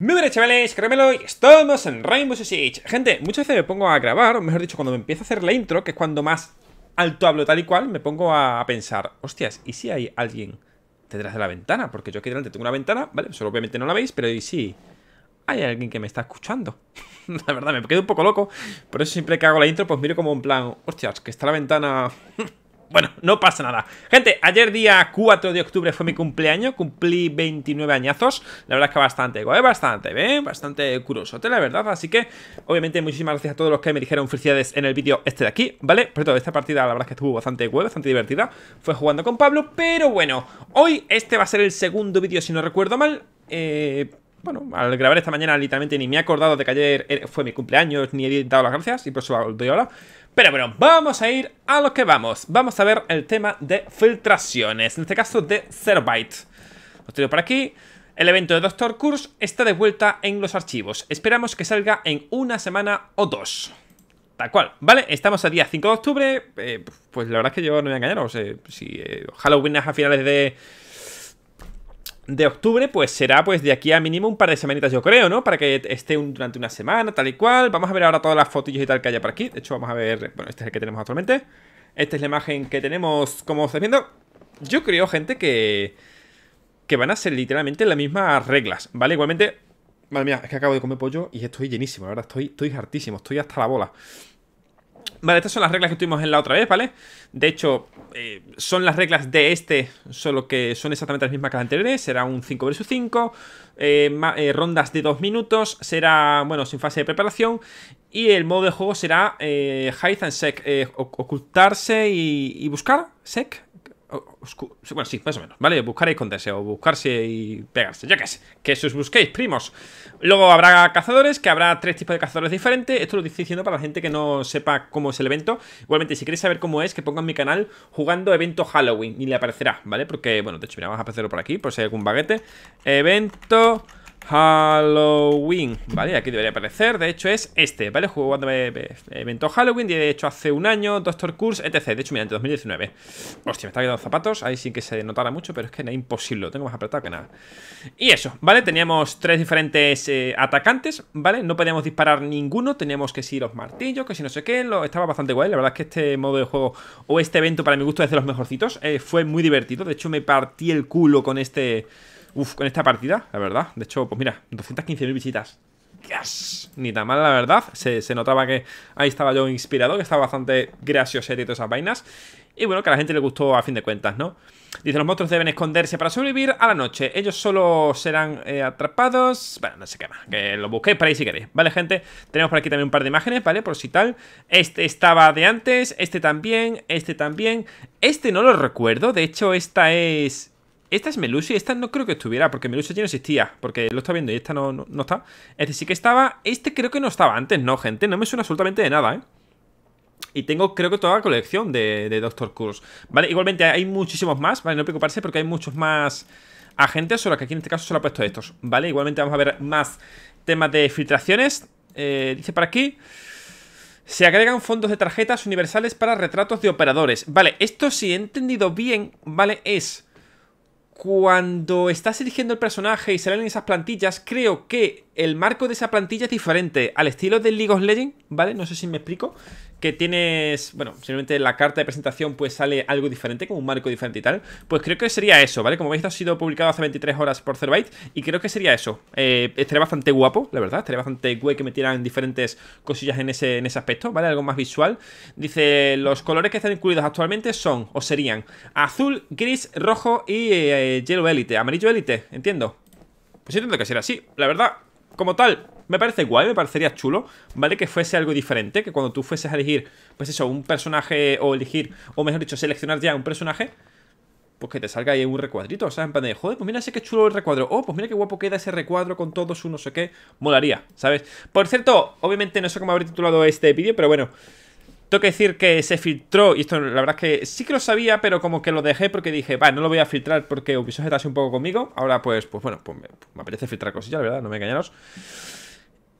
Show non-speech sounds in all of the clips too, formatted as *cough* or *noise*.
Muy buenas chavales, Caramelo y estamos en Rainbow Six Gente, muchas veces me pongo a grabar, o mejor dicho, cuando me empiezo a hacer la intro Que es cuando más alto hablo tal y cual Me pongo a pensar, hostias, ¿y si hay alguien detrás de la ventana? Porque yo aquí delante tengo una ventana, ¿vale? Solo obviamente no la veis, pero ¿y si hay alguien que me está escuchando? *laughs* la verdad, me quedo un poco loco Por eso siempre que hago la intro, pues miro como en plan Hostias, que está la ventana... Bueno, no pasa nada. Gente, ayer día 4 de octubre fue mi cumpleaños, cumplí 29 añazos. La verdad es que bastante, ¿eh? bastante bien, bastante curioso, la verdad. Así que, obviamente, muchísimas gracias a todos los que me dijeron felicidades en el vídeo este de aquí, ¿vale? Pero toda esta partida la verdad es que estuvo bastante guay, bastante divertida. Fue jugando con Pablo, pero bueno, hoy este va a ser el segundo vídeo, si no recuerdo mal. Eh bueno, al grabar esta mañana literalmente ni me he acordado de que ayer eh, fue mi cumpleaños, ni he dado las gracias, y por eso lo doy ahora. Pero bueno, vamos a ir a lo que vamos. Vamos a ver el tema de filtraciones, en este caso de zerbit Os tiro por aquí. El evento de Doctor Curse está de vuelta en los archivos. Esperamos que salga en una semana o dos. Tal cual, ¿vale? Estamos a día 5 de octubre. Eh, pues la verdad es que yo no me voy a No sé eh, si eh, Halloween es a finales de de octubre, pues será pues de aquí a mínimo un par de semanitas, yo creo, ¿no? Para que esté un, durante una semana, tal y cual. Vamos a ver ahora todas las fotillos y tal que haya por aquí. De hecho, vamos a ver... Bueno, este es el que tenemos actualmente. Esta es la imagen que tenemos, como estáis viendo. Yo creo, gente, que... Que van a ser literalmente las mismas reglas, ¿vale? Igualmente... Madre mía, es que acabo de comer pollo y estoy llenísimo, la verdad. Estoy, estoy hartísimo, estoy hasta la bola. Vale, estas son las reglas que tuvimos en la otra vez, ¿vale? De hecho, eh, son las reglas de este, solo que son exactamente las mismas que las anteriores. Será un 5 vs 5, rondas de 2 minutos, será, bueno, sin fase de preparación. Y el modo de juego será eh, Hide and Sec, eh, ocultarse y, y buscar, Sec, bueno, sí, más o menos, ¿vale? Buscaréis y esconderse o buscarse y pegarse, ya que sé Que eso os busquéis, primos Luego habrá cazadores, que habrá tres tipos de cazadores diferentes Esto lo estoy diciendo para la gente que no sepa cómo es el evento Igualmente, si queréis saber cómo es, que en mi canal jugando evento Halloween Y le aparecerá, ¿vale? Porque, bueno, de hecho, mira, vamos a aparecerlo por aquí, por si hay algún baguete Evento... Halloween, ¿vale? Aquí debería aparecer, de hecho es este, ¿vale? Juego cuando me, Halloween, de hecho hace un año, Doctor Curse, etc. De hecho, mira, en 2019. Hostia, me está quedando zapatos, ahí sí que se notara mucho, pero es que es imposible, lo tengo más apretado que nada. Y eso, ¿vale? Teníamos tres diferentes eh, atacantes, ¿vale? No podíamos disparar ninguno, teníamos que ir los martillos, que si no sé qué, lo, estaba bastante guay, la verdad es que este modo de juego o este evento para mi gusto es de los mejorcitos, eh, fue muy divertido, de hecho me partí el culo con este... Uf, con esta partida, la verdad. De hecho, pues mira, 215.000 visitas. Ni tan mal, la verdad. Se, notaba que ahí estaba yo inspirado, que estaba bastante gracioso y todas esas vainas. Y bueno, que a la gente le gustó a fin de cuentas, ¿no? Dice, los monstruos deben esconderse para sobrevivir a la noche. Ellos solo serán eh, atrapados... Bueno, no sé qué más. Que lo busquéis por ahí si queréis. Vale, gente. Tenemos por aquí también un par de imágenes, ¿vale? Por si tal. Este estaba de antes. Este también. Este también. Este no lo recuerdo. De hecho, esta es... Esta es Melusi, esta no creo que estuviera, porque Melusi ya no existía, porque lo está viendo y esta no, no, está. es sí que estaba, este creo que no estaba antes, no, gente, no me suena absolutamente de nada, ¿eh? Y tengo, creo que toda la colección de, Doctor Curse. Vale, igualmente hay muchísimos más, ¿vale? No preocuparse porque hay muchos más agentes, solo que aquí en este caso solo ha puesto estos, ¿vale? Igualmente vamos a ver más temas de filtraciones. Eh, dice por aquí... Se agregan fondos de tarjetas universales para retratos de operadores. Vale, esto si he entendido bien, ¿vale? Es cuando estás eligiendo el personaje y salen esas plantillas, creo que el marco de esa plantilla es diferente al estilo de League of Legends, ¿vale? No sé si me explico. Que tienes, bueno, simplemente la carta de presentación pues sale algo diferente, como un marco diferente y tal. Pues creo que sería eso, ¿vale? Como veis, ha sido publicado hace 23 horas por Cerbyte y creo que sería eso. Eh, estaría bastante guapo, la verdad. Estaría bastante guay que metieran diferentes cosillas en ese, en ese aspecto, ¿vale? Algo más visual. Dice, los colores que están incluidos actualmente son, o serían, azul, gris, rojo y eh, yellow elite. Amarillo elite, entiendo. Pues entiendo que será así, la verdad como tal, me parece guay, me parecería chulo, ¿vale? Que fuese algo diferente, que cuando tú fueses a elegir, pues eso, un personaje, o elegir, o mejor dicho, seleccionar ya un personaje, pues que te salga ahí un recuadrito, o sea, en plan de, joder, pues mira ese que chulo el recuadro, oh, pues mira qué guapo queda ese recuadro con todos su no sé qué, molaría, ¿sabes? Por cierto, obviamente no sé cómo habré titulado este vídeo, pero bueno, tengo que decir que se filtró, y esto la verdad es que sí que lo sabía, pero como que lo dejé porque dije, vale, no lo voy a filtrar porque Ubisoft está así un poco conmigo. Ahora pues, pues bueno, pues me, pues apetece filtrar cosillas, ¿verdad? No me engañaros.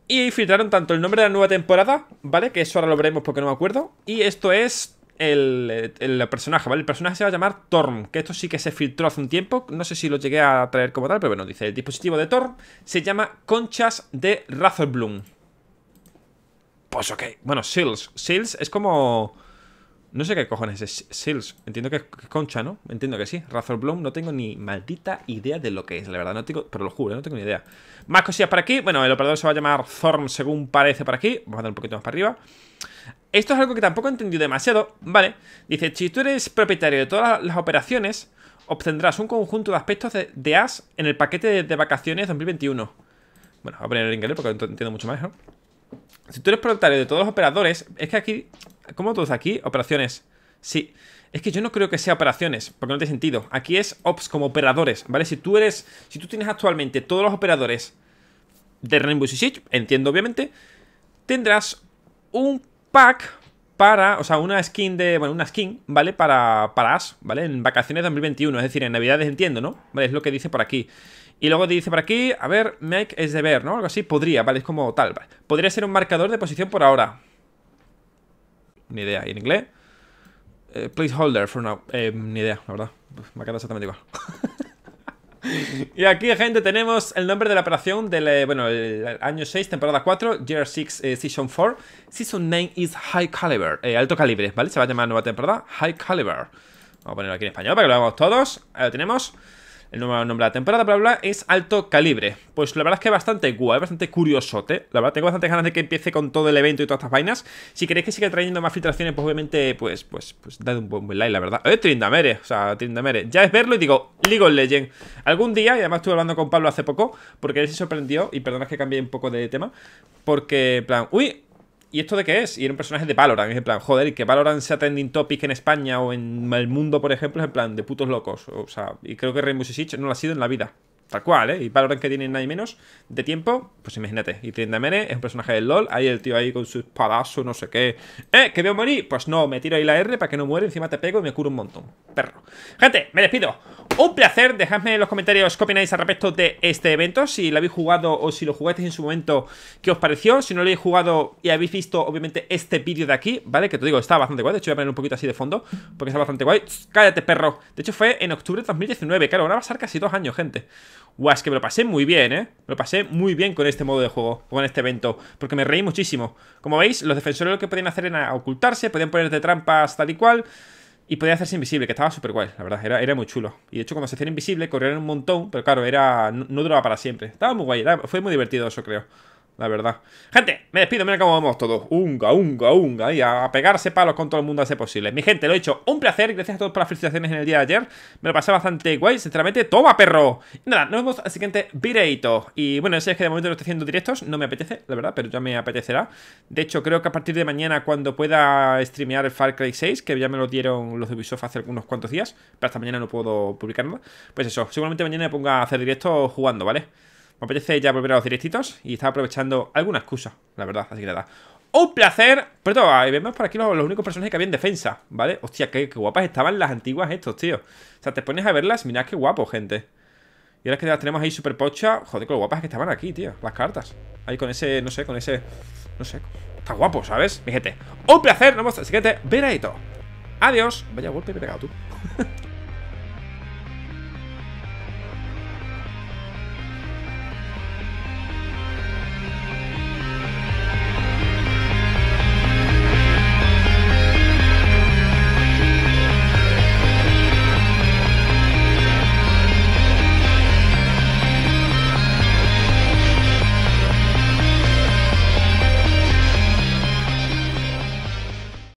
Y filtraron tanto el nombre de la nueva temporada, ¿vale? Que eso ahora lo veremos porque no me acuerdo. Y esto es el, personaje, ¿vale? El personaje se va a llamar Torm, que esto sí que se filtró hace un tiempo. No sé si lo llegué a traer como tal, pero bueno, dice: el dispositivo de Torm se llama Conchas de Razorblum, pues ok. Bueno, Seals. Seals es como... No sé qué cojones es Seals. Entiendo que es concha, ¿no? Entiendo que sí. Razor Bloom, no tengo ni maldita idea de lo que es, la verdad. No tengo, pero lo juro, ¿eh? no tengo ni idea. Más cosillas para aquí. Bueno, el operador se va a llamar Thorn, según parece para aquí. Vamos a dar un poquito más para arriba. Esto es algo que tampoco he entendido demasiado, ¿vale? Dice, si tú eres propietario de todas las operaciones, obtendrás un conjunto de aspectos de, AS en el paquete de, vacaciones 2021. Bueno, voy a poner en inglés porque entiendo mucho más, ¿no? Si tú eres propietario de todos los operadores, es que aquí, ¿cómo todos aquí? Operaciones. Sí. Es que yo no creo que sea operaciones, porque no tiene sentido. Aquí es ops como operadores, ¿vale? Si tú eres, si tú tienes actualmente todos los operadores de Rainbow Six, entiendo obviamente, tendrás un pack para, o sea, una skin de, bueno, una skin, ¿vale? Para, para Ash, ¿vale? En vacaciones de 2021, es decir, en Navidades entiendo, ¿no? Vale, es lo que dice por aquí. Y luego dice por aquí, a ver, make es ver, ¿no? Algo así, podría, vale, es como tal. Podría ser un marcador de posición por ahora. Ni idea, ¿y en inglés? Eh, placeholder for now. Eh, ni idea, la verdad. Me ha quedado exactamente igual. *laughs* y aquí, gente, tenemos el nombre de la operación del, eh, bueno, el año 6, temporada 4, Year 6, Season 4. Season name is High Caliber, alto calibre, ¿vale? Se va a llamar nueva temporada High Caliber. Vamos a ponerlo aquí en español para que lo veamos todos. Ahí lo tenemos el nuevo nombre de la temporada, bla, bla, es alto calibre. Pues la verdad es que es bastante guay, bastante curiosote. La verdad, tengo bastantes ganas de que empiece con todo el evento y todas estas vainas. Si queréis que siga trayendo más filtraciones, pues obviamente, pues, pues, pues, dad un buen like, la verdad. Oye, Trindamere! O sea, Trindamere. Ya es verlo y digo, League of Legends. Algún día, y además estuve hablando con Pablo hace poco, porque él se sorprendió, y perdona que cambie un poco de tema, porque, en plan, uy, ¿y esto de qué es? Y era un personaje de Valorant. Es en plan, joder, y que Valorant sea trending topic en España o en el mundo, por ejemplo, es en plan, de putos locos. O sea, y creo que Rainbow Six no lo ha sido en la vida. Tal cual, ¿eh? Y Valorant que tiene nadie menos de tiempo, pues imagínate. Y Mene es un personaje del LOL. Ahí el tío ahí con su espadazo, no sé qué. ¿Eh? ¿Que veo morir? Pues no, me tiro ahí la R para que no muera. Encima te pego y me curo un montón. Perro. Gente, me despido. Un placer. Dejadme en los comentarios qué al respecto de este evento. Si lo habéis jugado o si lo jugasteis en su momento, ¿qué os pareció? Si no lo habéis jugado y habéis visto, obviamente, este vídeo de aquí, ¿vale? Que te digo, está bastante guay. De hecho, voy a poner un poquito así de fondo porque está bastante guay. Cállate, perro. De hecho, fue en octubre de 2019. Claro, van a pasar casi dos años, gente. Guau, es que me lo pasé muy bien, ¿eh? Me lo pasé muy bien con este modo de juego, con este evento, porque me reí muchísimo. Como veis, los defensores lo que podían hacer era ocultarse, podían ponerse trampas tal y cual, y podían hacerse invisible, que estaba súper guay, la verdad, era, era muy chulo. Y de hecho, cuando se hacían invisible, Corrieron un montón, pero claro, era no, duraba para siempre. Estaba muy guay, fue muy divertido eso, creo. La verdad. Gente, me despido, mira cómo vamos todos. Unga, unga, unga. Y a pegarse palos con todo el mundo hace posible. Mi gente, lo he hecho. Un placer. Gracias a todos por las felicitaciones en el día de ayer. Me lo pasé bastante guay, sinceramente. ¡Toma, perro! Y nada, nos vemos al siguiente videito. Y bueno, es que de momento no estoy haciendo directos. No me apetece, la verdad, pero ya me apetecerá. De hecho, creo que a partir de mañana, cuando pueda streamear el Far Cry 6, que ya me lo dieron los de Ubisoft hace algunos cuantos días, pero hasta mañana no puedo publicar nada. Pues eso, seguramente mañana me ponga a hacer directo jugando, ¿vale? Me apetece ya volver a los directitos y estaba aprovechando alguna excusa, la verdad, así que nada. Un placer, pero todo, vemos por aquí los, únicos personajes que había en defensa, ¿vale? Hostia, qué, guapas estaban las antiguas estos, tío. O sea, te pones a verlas, mirad qué guapo, gente. Y ahora que las tenemos ahí super pocha, joder, qué guapas que estaban aquí, tío. Las cartas. Ahí con ese, no sé, con ese, no sé. Está guapo, ¿sabes? Fíjate un placer, nos vemos en el siguiente Adiós. Vaya golpe me he pegado tú. *laughs*